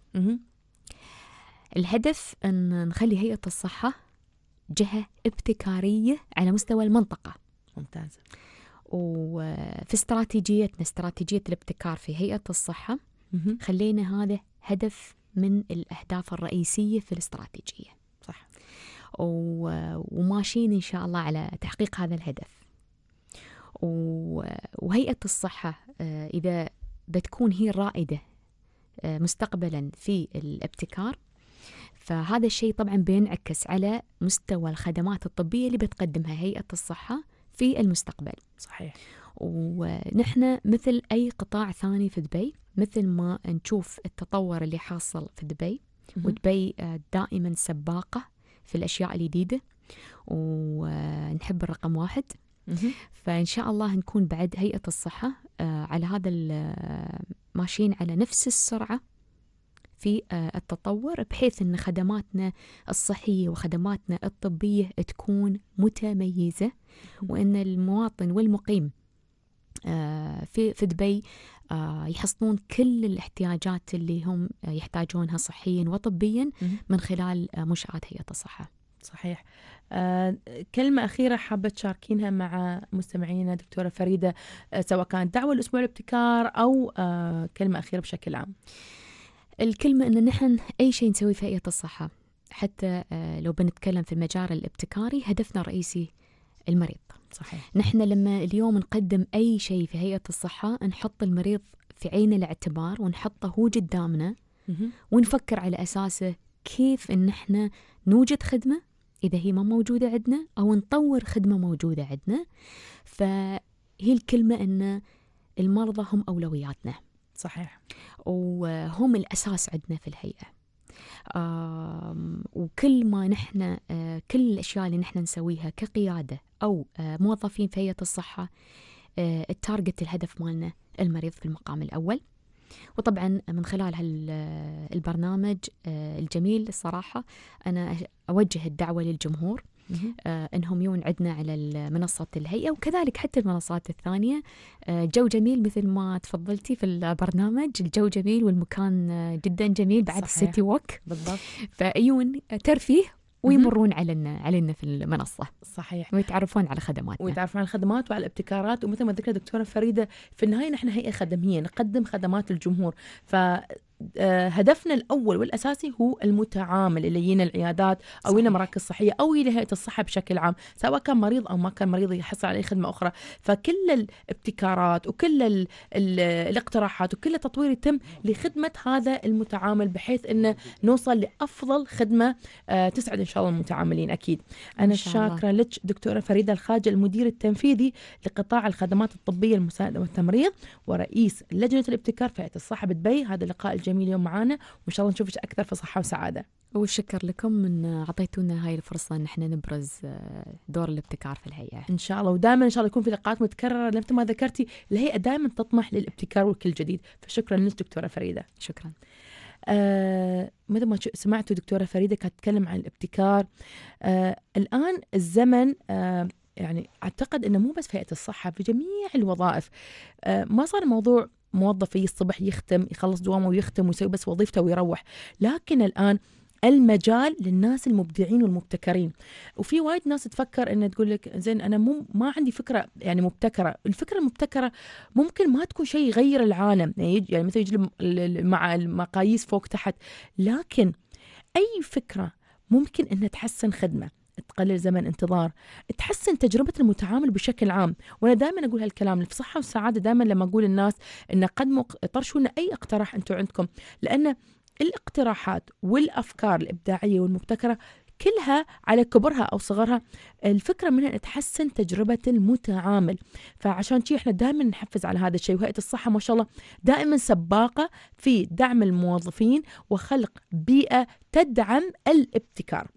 الهدف ان نخلي هيئه الصحه جهة ابتكارية على مستوى المنطقة ممتاز وفي استراتيجيتنا استراتيجية الابتكار في هيئة الصحة خلينا هذا هدف من الأهداف الرئيسية في الاستراتيجية صح وماشيين إن شاء الله على تحقيق هذا الهدف وهيئة الصحة آه، إذا بتكون هي الرائدة آه، مستقبلا في الابتكار فهذا الشيء طبعا بينعكس على مستوى الخدمات الطبية اللي بتقدمها هيئة الصحة في المستقبل صحيح ونحن مثل أي قطاع ثاني في دبي مثل ما نشوف التطور اللي حاصل في دبي ودبي آه، دائما سباقة في الأشياء الجديدة ونحب الرقم واحد فإن شاء الله نكون بعد هيئة الصحة آه، على هذا آه، ماشيين على نفس السرعة في آه، التطور بحيث أن خدماتنا الصحية وخدماتنا الطبية تكون متميزة وأن المواطن والمقيم آه، في في دبي آه، يحصلون كل الاحتياجات اللي هم يحتاجونها صحيا وطبيا من خلال منشآت هيئة الصحة. صحيح آه كلمة أخيرة حابة تشاركينها مع مستمعينا دكتورة فريدة آه سواء كانت دعوة لأسبوع الابتكار أو آه كلمة أخيرة بشكل عام الكلمة أن نحن أي شيء نسوي فائدة الصحة حتى آه، لو بنتكلم في المجال الابتكاري هدفنا الرئيسي المريض صحيح نحن لما اليوم نقدم أي شيء في هيئة الصحة نحط المريض في عين الاعتبار ونحطه هو قدامنا ونفكر على أساسه كيف أن احنا نوجد خدمة إذا هي ما موجودة عندنا أو نطور خدمة موجودة عندنا فهي الكلمة أن المرضى هم أولوياتنا صحيح وهم الأساس عندنا في الهيئة وكل ما نحن آه، كل الأشياء اللي نحن نسويها كقيادة أو آه، موظفين في هيئة الصحة آه، التارجت الهدف مالنا المريض في المقام الأول وطبعا من خلال هالبرنامج الجميل الصراحة أنا أوجه الدعوة للجمهور آه، انهم يون عندنا على منصه الهيئه وكذلك حتى المنصات الثانيه آه، جو جميل مثل ما تفضلتي في البرنامج الجو جميل والمكان آه، جدا جميل بعد صحيح. السيتي ووك بالضبط فيون ترفيه ويمرون علينا علينا في المنصه صحيح ويتعرفون على خدمات ويتعرفون على الخدمات وعلى الابتكارات ومثل ما ذكرت دكتوره فريده في النهايه نحن هيئه خدميه نقدم خدمات للجمهور ف آه، هدفنا الاول والاساسي هو المتعامل اللي يجينا العيادات او يجينا مراكز صحيه او الى هيئه الصحه بشكل عام سواء كان مريض او ما كان مريض يحصل على اي خدمه اخرى فكل الابتكارات وكل الـ الـ الاقتراحات وكل التطوير يتم لخدمه هذا المتعامل بحيث انه نوصل لافضل خدمه آه، تسعد ان شاء الله المتعاملين اكيد انا شاكره لك دكتوره فريده الخاجه المدير التنفيذي لقطاع الخدمات الطبيه المساعده والتمريض ورئيس لجنه الابتكار في هيئه الصحه بدبي هذا اللقاء الجميل جميل اليوم معانا وان شاء الله نشوفك اكثر في صحه وسعاده والشكر لكم ان اعطيتونا هاي الفرصه ان احنا نبرز آه، دور الابتكار في الهيئه. ان شاء الله ودائما ان شاء الله يكون في لقاءات متكرره مثل ما ذكرتي الهيئه دائما تطمح للابتكار والكل جديد فشكرا لك دكتوره فريده. شكرا. آه مثل ما سمعتوا دكتوره فريده كانت تتكلم عن الابتكار آه الان الزمن آه يعني اعتقد انه مو بس في هيئه الصحه في جميع الوظائف آه ما صار موضوع موظف يجي الصبح يختم يخلص دوامه ويختم ويسوي بس وظيفته ويروح لكن الآن المجال للناس المبدعين والمبتكرين وفي وايد ناس تفكر انها تقول لك زين انا مو ما عندي فكره يعني مبتكره الفكره المبتكره ممكن ما تكون شيء يغير العالم يعني, يعني مثلا يجي مع المقاييس فوق تحت لكن اي فكره ممكن انها تحسن خدمه تقلل زمن انتظار تحسن تجربة المتعامل بشكل عام وأنا دائما أقول هالكلام في صحة وسعادة دائما لما أقول للناس أن قدموا طرشوا لنا أي اقتراح أنتم عندكم لأن الاقتراحات والأفكار الإبداعية والمبتكرة كلها على كبرها أو صغرها الفكرة منها أن تحسن تجربة المتعامل فعشان شي إحنا دائما نحفز على هذا الشيء وهيئة الصحة ما شاء الله دائما سباقة في دعم الموظفين وخلق بيئة تدعم الابتكار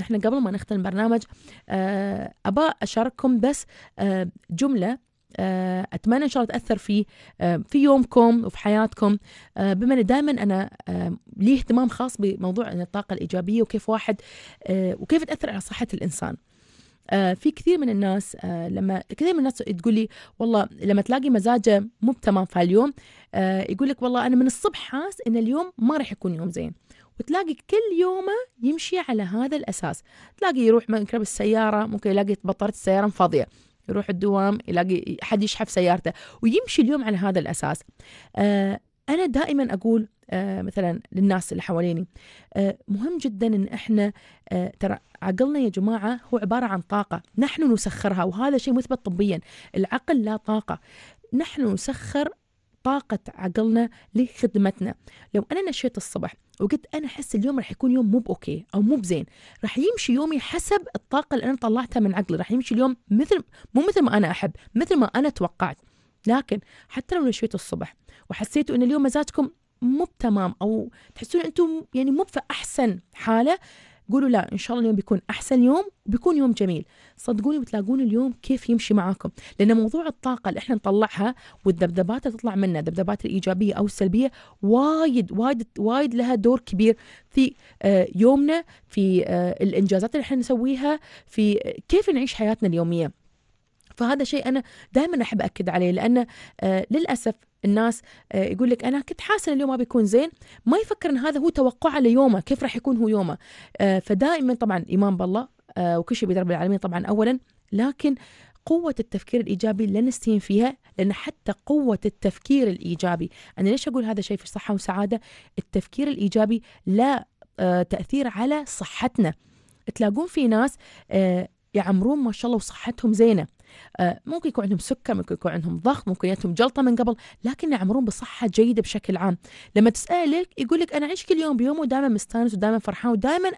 نحن قبل ما نختم البرنامج آه، أبا أشارككم بس آه، جملة آه، اتمنى ان شاء الله تاثر في في يومكم وفي حياتكم بما ان دائما انا لي اهتمام خاص بموضوع الطاقه الايجابيه وكيف واحد وكيف تاثر على صحه الانسان في كثير من الناس لما كثير من الناس تقول لي والله لما تلاقي مزاجه مو تمام في اليوم يقول لك والله انا من الصبح حاس ان اليوم ما راح يكون يوم زين وتلاقي كل يومه يمشي على هذا الأساس تلاقي يروح مكرب السيارة ممكن يلاقي بطارية السيارة فاضية يروح الدوام يلاقي حد يشحف سيارته ويمشي اليوم على هذا الأساس آه أنا دائما أقول آه مثلا للناس اللي حواليني آه مهم جدا ان احنا آه ترى عقلنا يا جماعه هو عباره عن طاقه نحن نسخرها وهذا شيء مثبت طبيا العقل لا طاقه نحن نسخر طاقة عقلنا لخدمتنا لو أنا نشيت الصبح وقلت أنا أحس اليوم راح يكون يوم مو بأوكي أو مو بزين راح يمشي يومي حسب الطاقة اللي أنا طلعتها من عقلي راح يمشي اليوم مثل مو مثل ما أنا أحب مثل ما أنا توقعت لكن حتى لو نشيت الصبح وحسيتوا أن اليوم مزاجكم مو بتمام أو تحسون أنتم يعني مو في أحسن حالة قولوا لا ان شاء الله اليوم بيكون احسن يوم بيكون يوم جميل صدقوني بتلاقون اليوم كيف يمشي معاكم لان موضوع الطاقه اللي احنا نطلعها والذبذبات اللي تطلع منا الذبذبات الايجابيه او السلبيه وايد وايد وايد لها دور كبير في آه، يومنا في آه، الانجازات اللي احنا نسويها في آه، كيف نعيش حياتنا اليوميه فهذا شيء انا دائما احب اكد عليه لان آه، للاسف الناس آه، يقول لك انا كنت ان اليوم ما بيكون زين ما يفكر ان هذا هو توقعه ليومه كيف راح يكون هو يومه آه، فدائما طبعا ايمان بالله وكل شيء بيد رب العالمين طبعا اولا لكن قوة التفكير الإيجابي لا نستهين فيها لأن حتى قوة التفكير الإيجابي أنا ليش أقول هذا شيء في الصحة وسعادة التفكير الإيجابي لا تأثير على صحتنا تلاقون في ناس يعمرون ما شاء الله وصحتهم زينه آه، ممكن يكون عندهم سكر ممكن يكون عندهم ضغط ممكن ياتهم جلطه من قبل لكن يعمرون بصحه جيده بشكل عام لما تسالك يقول لك انا اعيش كل يوم بيومه ودائما مستانس ودائما فرحان ودائما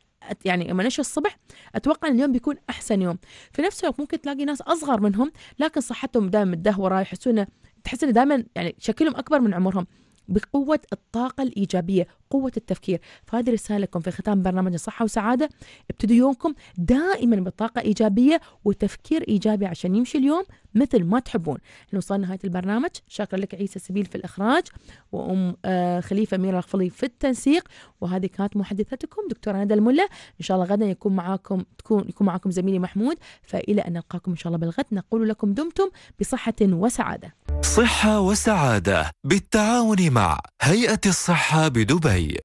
يعني لما نشي الصبح اتوقع ان اليوم بيكون احسن يوم في نفس الوقت ممكن تلاقي ناس اصغر منهم لكن صحتهم دائما متدهوره يحسون تحس ان دائما يعني شكلهم اكبر من عمرهم بقوة الطاقة الإيجابية قوه التفكير فهذه رسالكم في ختام برنامج الصحة وسعاده ابتدوا يومكم دائما بطاقه ايجابيه وتفكير ايجابي عشان يمشي اليوم مثل ما تحبون نوصل وصلنا نهايه البرنامج شكرا لك عيسى سبيل في الاخراج وام آه، خليفه ميرا الخفلي في التنسيق وهذه كانت محدثتكم دكتوره ندى الملا ان شاء الله غدا يكون معاكم تكون يكون معاكم زميلي محمود فالى ان نلقاكم ان شاء الله بالغد نقول لكم دمتم بصحه وسعاده صحه وسعاده بالتعاون مع هيئه الصحه بدبي